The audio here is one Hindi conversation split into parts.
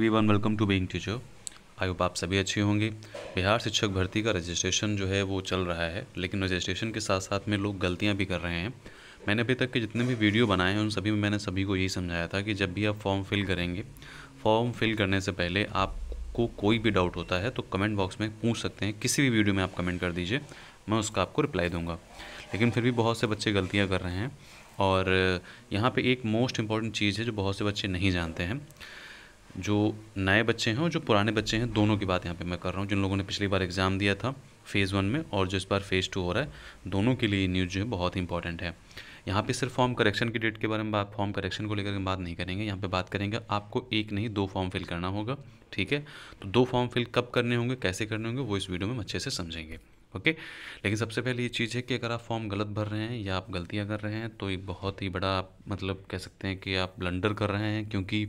one welcome to being teacher I hope आप सभी अच्छे होंगे बिहार शिक्षक भर्ती का रजिस्ट्रेशन जो है वो चल रहा है लेकिन रजिस्ट्रेशन के साथ साथ में लोग गलतियां भी कर रहे हैं मैंने अभी तक के जितने भी वीडियो बनाए हैं उन सभी में मैंने सभी को यही समझाया था कि जब भी आप फॉर्म फिल करेंगे फॉर्म फिल करने से पहले आपको कोई भी डाउट होता है तो कमेंट बॉक्स में पूछ सकते हैं किसी भी वीडियो में आप कमेंट कर दीजिए मैं उसका आपको रिप्लाई दूंगा लेकिन फिर भी बहुत से बच्चे गलतियाँ कर रहे हैं और यहाँ पर एक मोस्ट इंपॉर्टेंट चीज़ है जो बहुत से बच्चे नहीं जानते हैं जो नए बच्चे हैं और जो पुराने बच्चे हैं दोनों की बात यहाँ पे मैं कर रहा हूँ जिन लोगों ने पिछली बार एग्ज़ाम दिया था फ़ेज़ वन में और जो इस बार फ़ेज़ टू हो रहा है दोनों के लिए न्यूज़ जो है बहुत ही इंपॉर्टेंट है यहाँ पे सिर्फ फॉर्म करेक्शन की डेट के बारे में बात फॉर्म करेक्शन को लेकर बात नहीं करेंगे यहाँ पे बात करेंगे आपको एक नहीं दो फॉर्म फिल करना होगा ठीक है तो दो फॉर्म फिल कब करने होंगे कैसे करने होंगे वो इस वीडियो में अच्छे से समझेंगे ओके लेकिन सबसे पहले ये चीज़ है कि अगर आप फॉर्म गलत भर रहे हैं या आप गलतियाँ कर रहे हैं तो एक बहुत ही बड़ा आप मतलब कह सकते हैं कि आप ब्लंडर कर रहे हैं क्योंकि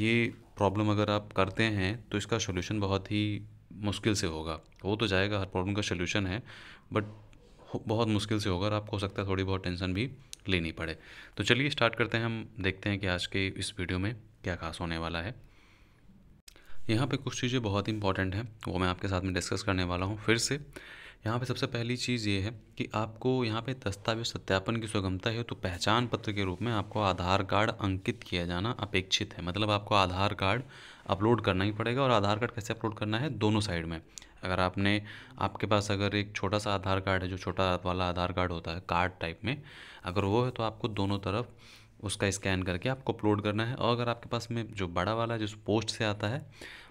ये प्रॉब्लम अगर आप करते हैं तो इसका सोल्यूशन बहुत ही मुश्किल से होगा हो तो जाएगा हर प्रॉब्लम का सोल्यूशन है बट बहुत मुश्किल से होगा और आपको हो सकता है थोड़ी बहुत टेंशन भी लेनी पड़े तो चलिए स्टार्ट करते हैं हम देखते हैं कि आज के इस वीडियो में क्या खास होने वाला है यहाँ पे कुछ चीज़ें बहुत इंपॉर्टेंट हैं वो मैं आपके साथ में डिस्कस करने वाला हूँ फिर से यहाँ पे सबसे पहली चीज़ ये है कि आपको यहाँ पे दस्तावेज सत्यापन की सुगमता है तो पहचान पत्र के रूप में आपको आधार कार्ड अंकित किया जाना अपेक्षित है मतलब आपको आधार कार्ड अपलोड करना ही पड़ेगा और आधार कार्ड कैसे अपलोड करना है दोनों साइड में अगर आपने आपके पास अगर एक छोटा सा आधार कार्ड है जो छोटा वाला आधार कार्ड होता है कार्ड टाइप में अगर वो है तो आपको दोनों तरफ उसका स्कैन करके आपको अपलोड करना है और अगर आपके पास में जो बड़ा वाला जो पोस्ट से आता है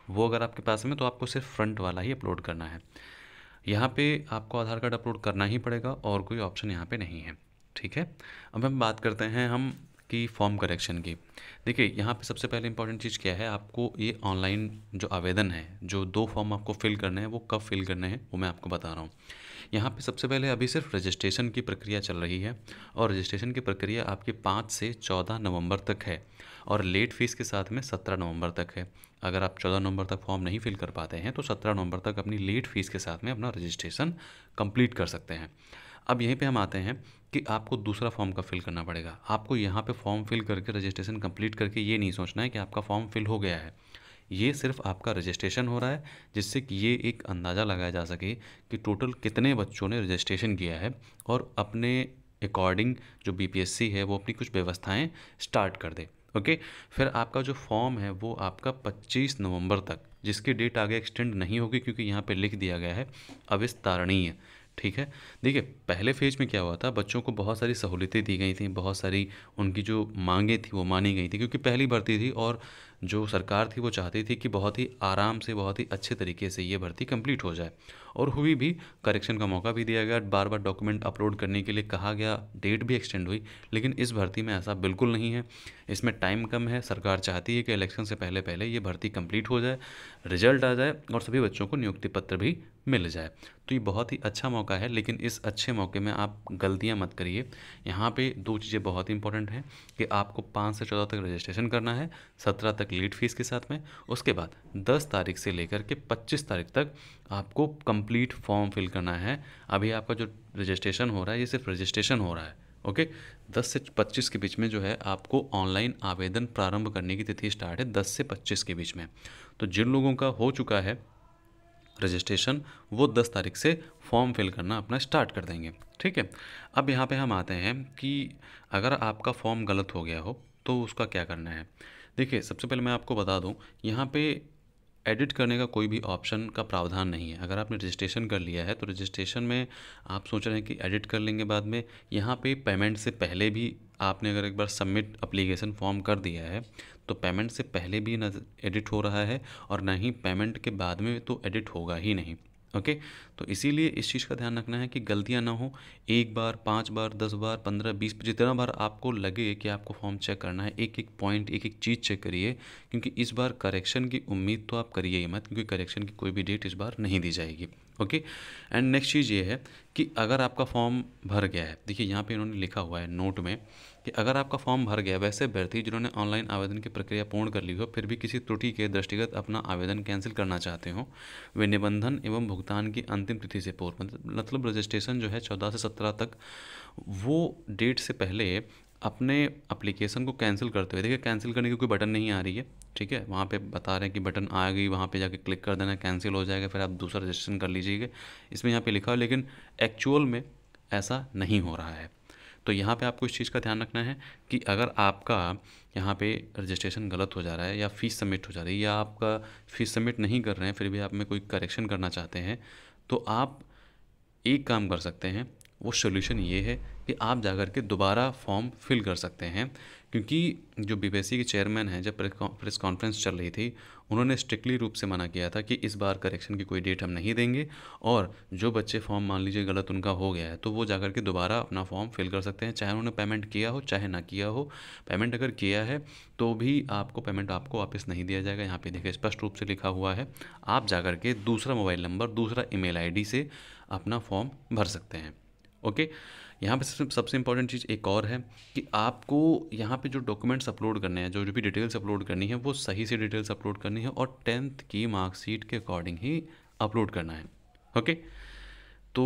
वो अगर आपके पास में तो आपको सिर्फ फ्रंट वाला ही अपलोड करना है यहाँ पे आपको आधार कार्ड अपलोड करना ही पड़ेगा और कोई ऑप्शन यहाँ पे नहीं है ठीक है अब हम बात करते हैं हम की फॉर्म करेक्शन की देखिए यहाँ पे सबसे पहले इंपॉर्टेंट चीज़ क्या है आपको ये ऑनलाइन जो आवेदन है जो दो फॉर्म आपको फिल करने हैं वो कब फिल करने हैं वो मैं आपको बता रहा हूँ यहाँ पे सबसे पहले अभी सिर्फ रजिस्ट्रेशन की प्रक्रिया चल रही है और रजिस्ट्रेशन की प्रक्रिया आपकी पाँच से चौदह नवंबर तक है और लेट फीस के साथ में सत्रह नवंबर तक है अगर आप चौदह नवंबर तक फॉर्म नहीं फिल कर पाते हैं तो सत्रह नवंबर तक अपनी लेट फीस के साथ में अपना रजिस्ट्रेशन कंप्लीट कर सकते हैं अब यहीं पे हम आते हैं कि आपको दूसरा फॉर्म का फिल करना पड़ेगा आपको यहाँ पे फॉर्म फिल करके रजिस्ट्रेशन कंप्लीट करके ये नहीं सोचना है कि आपका फॉर्म फिल हो गया है ये सिर्फ आपका रजिस्ट्रेशन हो रहा है जिससे कि ये एक अंदाज़ा लगाया जा सके कि टोटल कितने बच्चों ने रजिस्ट्रेशन किया है और अपने अकॉर्डिंग जो बी है वो अपनी कुछ व्यवस्थाएँ स्टार्ट कर दे ओके फिर आपका जो फॉर्म है वो आपका 25 नवंबर तक जिसकी डेट आगे एक्सटेंड नहीं होगी क्योंकि यहाँ पे लिख दिया गया है अविस्तारणीय ठीक है देखिए पहले फेज में क्या हुआ था बच्चों को बहुत सारी सहूलियतें दी गई थी बहुत सारी उनकी जो मांगें थी वो मानी गई थी क्योंकि पहली भर्ती थी और जो सरकार थी वो चाहती थी कि बहुत ही आराम से बहुत ही अच्छे तरीके से ये भर्ती कंप्लीट हो जाए और हुई भी करेक्शन का मौका भी दिया गया बार बार डॉक्यूमेंट अपलोड करने के लिए कहा गया डेट भी एक्सटेंड हुई लेकिन इस भर्ती में ऐसा बिल्कुल नहीं है इसमें टाइम कम है सरकार चाहती है कि इलेक्शन से पहले पहले ये भर्ती कंप्लीट हो जाए रिजल्ट आ जाए और सभी बच्चों को नियुक्ति पत्र भी मिल जाए तो ये बहुत ही अच्छा मौका है लेकिन इस अच्छे मौके में आप गलतियाँ मत करिए यहाँ पर दो चीज़ें बहुत इंपॉर्टेंट हैं कि आपको पाँच से चौदह तक रजिस्ट्रेशन करना है सत्रह तक लेट फीस के साथ में उसके बाद 10 तारीख से लेकर के 25 तारीख तक आपको कंप्लीट फॉर्म फिल करना है अभी आपका जो रजिस्ट्रेशन हो रहा है ये सिर्फ रजिस्ट्रेशन हो रहा है ओके दस से पच्चीस के बीच में जो है आपको ऑनलाइन आवेदन प्रारंभ करने की तिथि स्टार्ट है दस से पच्चीस के बीच में तो जिन लोगों का हो चुका है रजिस्ट्रेशन वो दस तारीख से फॉर्म फिल करना अपना स्टार्ट कर देंगे ठीक है अब यहाँ पे हम आते हैं कि अगर आपका फॉर्म गलत हो गया हो तो उसका क्या करना है देखिए सबसे पहले मैं आपको बता दूं यहाँ पे एडिट करने का कोई भी ऑप्शन का प्रावधान नहीं है अगर आपने रजिस्ट्रेशन कर लिया है तो रजिस्ट्रेशन में आप सोच रहे हैं कि एडिट कर लेंगे बाद में यहाँ पे पेमेंट से पहले भी आपने अगर एक बार सबमिट अप्लीकेशन फॉर्म कर दिया है तो पेमेंट से पहले भी एडिट हो रहा है और ना ही पेमेंट के बाद में तो एडिट होगा ही नहीं ओके तो इसीलिए इस चीज़ का ध्यान रखना है कि गलतियाँ ना हो एक बार पाँच बार दस बार पंद्रह बीस जितना बार आपको लगे कि आपको फॉर्म चेक करना है एक एक पॉइंट एक एक चीज़ चेक करिए क्योंकि इस बार करेक्शन की उम्मीद तो आप करिए ही मत क्योंकि करेक्शन की कोई भी डेट इस बार नहीं दी जाएगी ओके एंड नेक्स्ट चीज़ ये है कि अगर आपका फॉर्म भर गया है देखिए यहाँ पे इन्होंने लिखा हुआ है नोट में कि अगर आपका फॉर्म भर गया वैसे अभ्यर्थी जिन्होंने ऑनलाइन आवेदन की प्रक्रिया पूर्ण कर ली हो फिर भी किसी त्रुटि के दृष्टिगत अपना आवेदन कैंसिल करना चाहते हो वे निबंधन एवं भुगतान की अंतिम तिथि से पूर्व मतलब रजिस्ट्रेशन मतलब जो है चौदह से सत्रह तक वो डेट से पहले अपने अप्लीकेशन को कैंसिल करते हुए देखिए कैंसिल करने की कोई बटन नहीं आ रही है ठीक है वहाँ पे बता रहे हैं कि बटन आ गई वहाँ पे जाके क्लिक कर देना कैंसिल हो जाएगा फिर आप दूसरा रजिस्ट्रेशन कर लीजिएगा इसमें यहाँ पे लिखा हो लेकिन एक्चुअल में ऐसा नहीं हो रहा है तो यहाँ पे आपको इस चीज़ का ध्यान रखना है कि अगर आपका यहाँ पे रजिस्ट्रेशन गलत हो जा रहा है या फ़ीस सबमिट हो जा रही है या आपका फ़ीस सबमिट नहीं कर रहे हैं फिर भी आप में कोई करेक्शन करना चाहते हैं तो आप एक काम कर सकते हैं वो सोल्यूशन ये है कि आप जा कर के दोबारा फॉर्म फिल कर सकते हैं क्योंकि जो सी e के चेयरमैन हैं जब प्रेस कॉन्फ्रेंस चल रही थी उन्होंने स्ट्रिक्टली रूप से मना किया था कि इस बार करेक्शन की कोई डेट हम नहीं देंगे और जो बच्चे फॉर्म मान लीजिए गलत उनका हो गया है तो वो जा के दोबारा अपना फॉर्म फिल कर सकते हैं चाहे उन्होंने पेमेंट किया हो चाहे ना किया हो पेमेंट अगर किया है तो भी आपको पेमेंट आपको वापस नहीं दिया जाएगा यहाँ पे देखिए स्पष्ट रूप से लिखा हुआ है आप जा के दूसरा मोबाइल नंबर दूसरा आई डी से अपना फॉर्म भर सकते हैं ओके यहाँ पे सबसे सबसे इंपॉर्टेंट चीज़ एक और है कि आपको यहाँ पे जो डॉक्यूमेंट्स अपलोड करने हैं जो जो भी डिटेल्स अपलोड करनी है वो सही से डिटेल्स अपलोड करनी है और टेंथ की मार्कशीट के अकॉर्डिंग ही अपलोड करना है ओके तो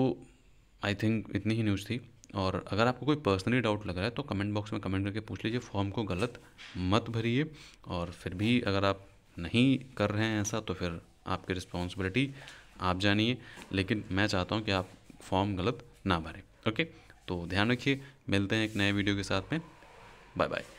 आई थिंक इतनी ही न्यूज़ थी और अगर आपको कोई पर्सनली डाउट लग रहा है तो कमेंट बॉक्स में कमेंट करके पूछ लीजिए फॉर्म को गलत मत भरिए और फिर भी अगर आप नहीं कर रहे हैं ऐसा तो फिर आपकी रिस्पॉन्सिबिलिटी आप जानिए लेकिन मैं चाहता हूँ कि आप फॉर्म गलत ना भरें ओके तो ध्यान रखिए मिलते हैं एक नए वीडियो के साथ में बाय बाय